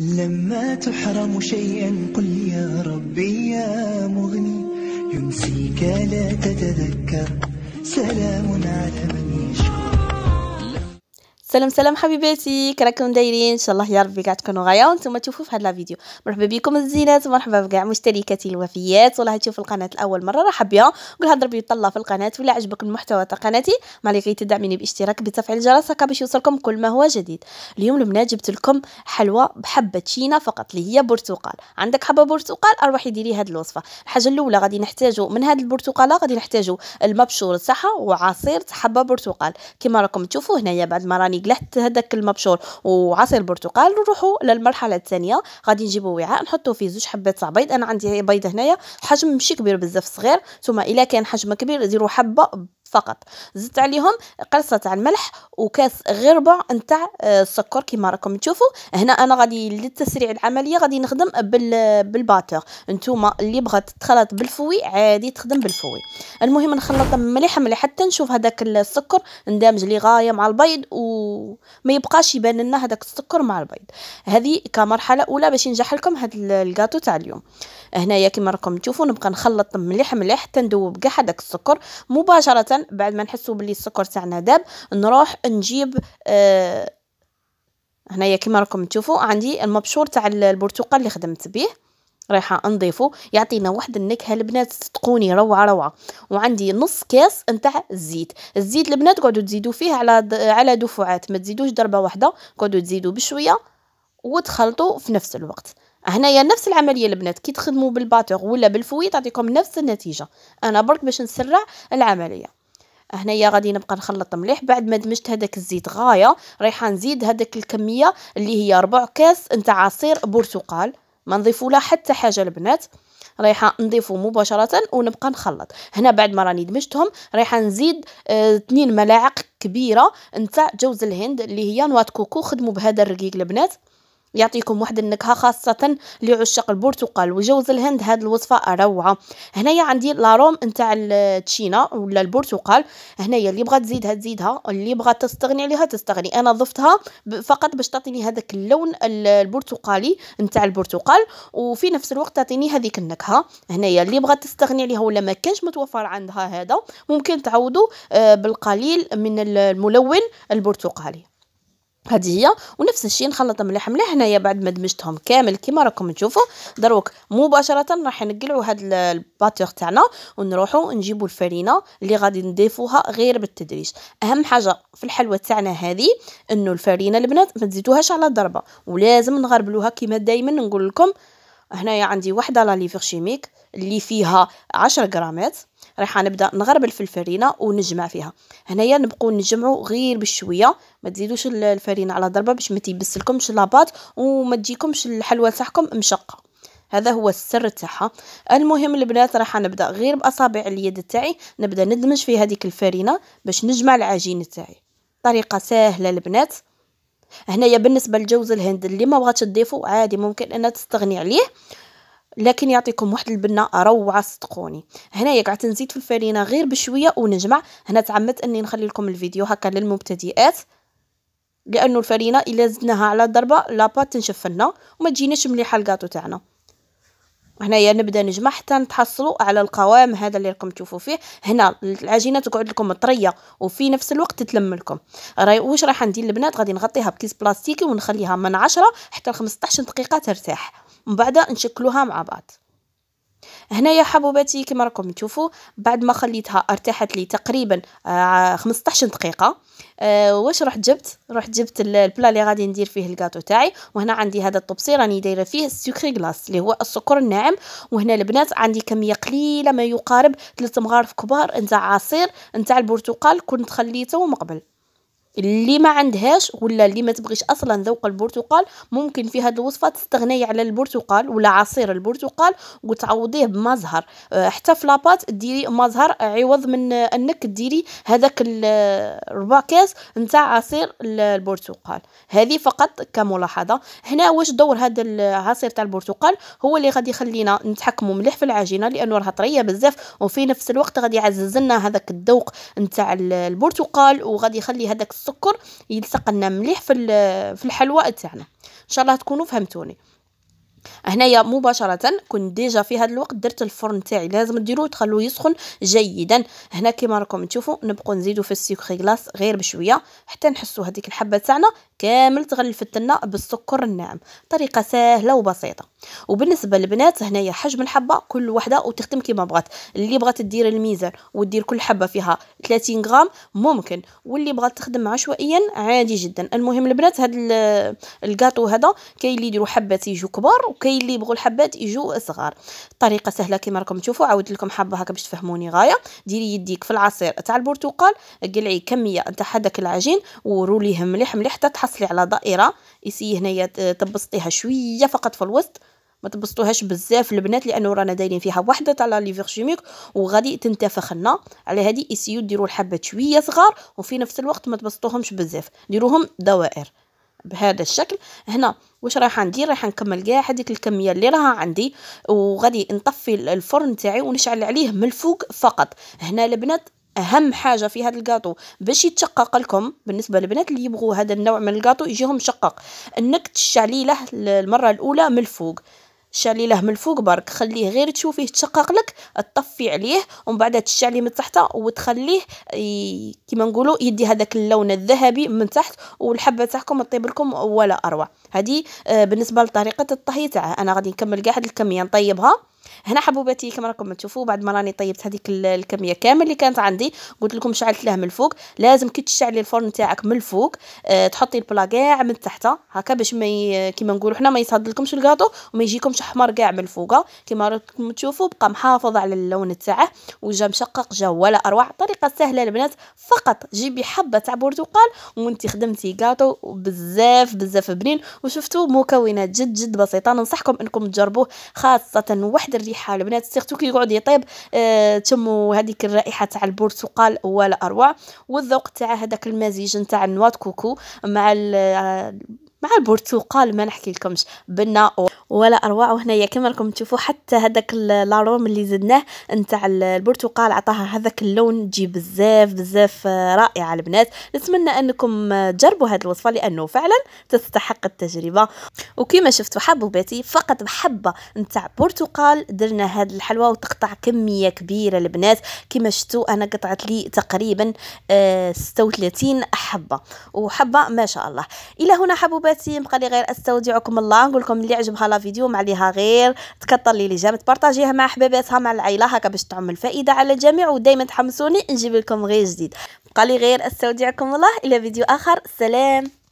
لما تحرم شيئا قل يا ربي يا مغني ينسيك لا تتذكر سلام على من سلام سلام حبيباتي كراكم دايرين ان شاء الله يا ربي كاع تكونوا غايه وانتم تشوفوا في هذا لا فيديو مرحبا بكم الزينات ومرحبا بكاع مشتركاتي الوفيات والله تشوفوا القناه الاول مره رحب بها قول ضرب لي طله في القناه ولا عجبك المحتوى تاع قناتي ما عليك تدعميني باشتراك بتفعيل الجرس هكا باش يوصلكم كل ما هو جديد اليوم لمنا جبت لكم حلوى بحبه شينا فقط اللي هي برتقال عندك حبه برتقال اروحي ديري هذه الوصفه الحاجه الاولى غادي نحتاجو من هذه البرتقاله غادي نحتاجو المبشور تاعها وعصير حبه برتقال كما راكم تشوفوا هنايا بعد ما راني يعني قلحت هداك المبشور وعصير البرتقال نروحوا للمرحله الثانيه غادي نجيبوا وعاء نحطوا فيه زوج حبات تاع بيض انا عندي بيضه هنايا حجم ماشي كبير بزاف صغير ثم الا كان حجم كبير ديروا حبه فقط زدت عليهم قرصه تاع الملح وكاس غير ربع نتاع آه، السكر كيما راكم تشوفوا هنا انا غادي لتسريع العمليه غادي نخدم بالباتور نتوما اللي بغات تخلط بالفوي عادي تخدم بالفوي المهم نخلط مليح مليح حتى نشوف هذاك السكر اندمج لي غايه مع البيض وما يبقاش يبان لنا هذاك السكر مع البيض هذه كمرحله اولى باش ينجح لكم هذا الكاطو تاع اليوم هنايا كيما راكم تشوفوا نبقى نخلط مليح مليح حتى ندوب كاع هذاك السكر مباشره بعد ما نحسوا باللي السكر تاعنا داب نروح نجيب آه هنايا كيما راكم تشوفوا عندي المبشور تاع البرتقال اللي خدمت به رايحه نضيفه يعطينا واحد النكهه البنات تقوني روعه روعه وعندي نص كاس نتاع الزيت الزيت البنات قعدوا تزيدوا فيه على على دفعات ما تزيدوش ضربه واحده قعدوا تزيدوا بشويه وتخلطوا في نفس الوقت هنايا نفس العمليه البنات كي تخدموا بالباتور ولا بالفوي تعطيكم نفس النتيجه انا برك باش نسرع العمليه هنايا غادي نبقى نخلط مليح بعد ما دمجت هذاك الزيت غايه رايحه نزيد هذاك الكميه اللي هي ربع كاس نتاع عصير برتقال ما نضيفوا لا حتى حاجه البنات رايحه نضيفو مباشره ونبقى نخلط هنا بعد ما راني دمجتهم رايحه نزيد آه، اثنين ملاعق كبيره نتاع جوز الهند اللي هي نوات كوكو خدموا بهذا الرقيق البنات يعطيكم واحد النكهه خاصه لعشاق البرتقال وجوز الهند هاد الوصفه روعه هنايا عندي لاروم نتاع التشينا ولا البرتقال هنايا اللي بغات تزيدها تزيدها اللي بغات تستغني عليها تستغني انا ضفتها فقط باش تعطيني هذاك اللون البرتقالي نتاع البرتقال وفي نفس الوقت تعطيني هذيك النكهه هنايا اللي بغات تستغني عليها ولا ما كانش متوفر عندها هذا ممكن تعوضوا آه، بالقليل من الملون البرتقالي هذه هي ونفس الشيء نخلط مليح مليح هنايا بعد ما دمجتهم كامل كما راكم تشوفوا دروك مباشره راح نقلعوا هذا الباتور تاعنا ونروحوا نجيبوا الفرينه اللي غادي نضيفوها غير بالتدريج اهم حاجه في الحلوه تاعنا هذه انه الفرينه البنات ما تزيدوهاش على ضربه ولازم نغربلوها كما دائما نقول لكم هنايا عندي وحده لا ليفر شيميك اللي فيها 10 غرامات راح نبدا نغربل في الفرينه ونجمع فيها هنايا نبقاو نجمعو غير بشويه ما تزيدوش الفرينه على ضربه باش ما تيبس لكمش لاباط وما تجيكمش الحلوه تاعكم مشقه هذا هو السر تاعها المهم البنات راح نبدا غير باصابع اليد تاعي نبدا ندمج في هذيك الفرينه باش نجمع العجين تاعي طريقه سهله البنات هنايا بالنسبه لجوز الهند اللي ما بغاتش تضيفو عادي ممكن انها تستغني عليه لكن يعطيكم واحد البنه روعه صدقوني هنايا قعدت نزيد في الفرينه غير بشويه ونجمع هنا تعمدت اني نخلي لكم الفيديو هكا للمبتدئات لانه الفرينه الا زدناها على ضربه لاباط تنشف لنا وما تجيناش مليحه الكاطو تاعنا هنايا نبدا نجمع حتى نتحصلوا على القوام هذا اللي راكم تشوفوا فيه هنا العجينه تقعد لكم طريه وفي نفس الوقت تتلم لكم راي واش راح ندير البنات غادي نغطيها بكيس بلاستيكي ونخليها من 10 حتى 15 دقيقه ترتاح من بعد نشكلوها مع بعض هنايا حبوباتي كما راكم تشوفوا بعد ما خليتها ارتاحت لي تقريبا 15 آه، دقيقه آه، واش رحت جبت رحت جبت البلا اللي غادي ندير فيه الكاطو تاعي وهنا عندي هذا الطبسي راني دايره فيه السكري غلاس اللي هو السكر الناعم وهنا البنات عندي كميه قليله ما يقارب 3 مغارف كبار نتاع عصير نتاع البرتقال كنت خليته من قبل اللي ما عندهاش ولا اللي ما تبغيش اصلا ذوق البرتقال ممكن في هذه الوصفه تستغني على البرتقال ولا عصير البرتقال وتعوضيه بمزهر آه، حتى في لاباط ديري مزهر عوض من انك ديري هذاك الربع آه، كاس نتاع عصير البرتقال هذه فقط كملاحظه هنا واش دور هذا العصير تاع البرتقال هو اللي غادي يخلينا نتحكموا مليح في العجينه لانه راها طريه بزاف وفي نفس الوقت غادي يعزز لنا هذاك الذوق نتاع البرتقال وغادي يخلي هذاك السكر يلصق لنا مليح في في الحلوى تاعنا ان شاء الله تكونوا فهمتوني هنايا مباشره كنت ديجا في هذا الوقت درت الفرن تاعي لازم ديروه تخلوه يسخن جيدا هنا كيما راكم تشوفوا نبقوا نزيدوا في السيكري غلاس غير بشويه حتى نحسوا هذيك الحبه تاعنا كامل تغلفت لنا بالسكر الناعم طريقه سهله وبسيطه وبالنسبه للبنات هنايا حجم الحبه كل وحده وتخدم كما بغات اللي بغات دير الميزان ودير كل حبه فيها 30 غرام ممكن واللي بغات تخدم عشوائيا عادي جدا المهم البنات هاد الكاطو هذا كاين اللي يديروا حبات يجوا كبار وكاين اللي يبغوا الحبات يجوا صغار الطريقه سهله كيما راكم تشوفوا عاودت لكم حبه هكا باش تفهموني غايه ديري يديك في العصير تاع البرتقال قلعي كميه تاع هذاك العجين وروليه مليح مليح حتى تحصلي على دائره يسي هنايا تبسطيها شويه فقط في الوسط ما تبسطوهاش بزاف البنات لانه رانا دايرين فيها وحده تاع لي فيرجيميك وغادي تنتفخ لنا على هذه اسيو ديروا الحبات شويه صغار وفي نفس الوقت ما تبسطوهمش بزاف ديروهم دوائر بهذا الشكل هنا واش رايحه ندير رايحه نكمل كاع هذيك الكميه اللي راها عندي وغادي نطفي الفرن تاعي ونشعل عليه من الفوق فقط هنا البنات اهم حاجه في هذا الكاطو باش يتشقق لكم بالنسبه للبنات اللي يبغوا هذا النوع من الكاطو يجيهم مشقق انك تشعلي له المره الاولى من الفوق شعلي له من الفوق برك خليه غير تشوفيه تشقق لك تطفي عليه ومن بعد تشعلي من تحت وتخليه كيما نقولوا يدي هذاك اللون الذهبي من تحت والحبه تاعكم تطيب لكم ولا اروع هذه آه، بالنسبه لطريقه الطهي تاعها انا غادي نكمل كاع هذه الكميه نطيبها هنا حبوباتي كما راكم تشوفوا بعد ما راني طيبت هذيك الكميه كامل اللي كانت عندي قلت لكم شعلت لها من الفوق لازم كي تشعلي الفرن تاعك من الفوق أه تحطي البلا كاع من تحت هكا باش ما كيما نقولوا حنا ما يصهد لكمش الكاطو وما يجيكمش احمر كاع من الفوق كما راكم تشوفوا بقى محافظ على اللون تاعه وجا مشقق جا ولا اروع طريقه سهله البنات فقط جيبي حبه تاع برتقال وانت خدمتي كاطو بزاف بزاف بنين وشفتوا مكونات جد جد بسيطه ننصحكم انكم تجربوه خاصه وحده الريحه البنات سيرتو يقعد يطيب آه تم هذيك الرائحه تاع البرتقال ولا اروع والذوق تاع هذاك المزيج نتاع النواط كوكو مع آه، مع البرتقال ما نحكي لكمش بنا ولا اروع وهنايا كما راكم تشوفوا حتى هذاك لاروم اللي زدناه نتاع البرتقال عطاها هذاك اللون تجي بزاف بزاف رائعه البنات نتمنى انكم تجربوا هذه الوصفه لانه فعلا تستحق التجربه وكما شفتوا حبوباتي فقط بحبه نتاع برتقال درنا هذه الحلوه وتقطع كميه كبيره البنات كما شفتوا انا قطعت لي تقريبا 36 آه، حبه وحبه ما شاء الله الى هنا حبوبات حبيباتي بقى لي غير استودعكم الله نقول لكم اللي عجبها لا فيديو ما عليها غير تكثر لي لي جامت بارطاجيها مع حبيباتها مع العائله هكا باش تعم الفائده على الجميع ودائما تحمسوني نجيب لكم غير جديد بقى لي غير استودعكم الله الى فيديو اخر سلام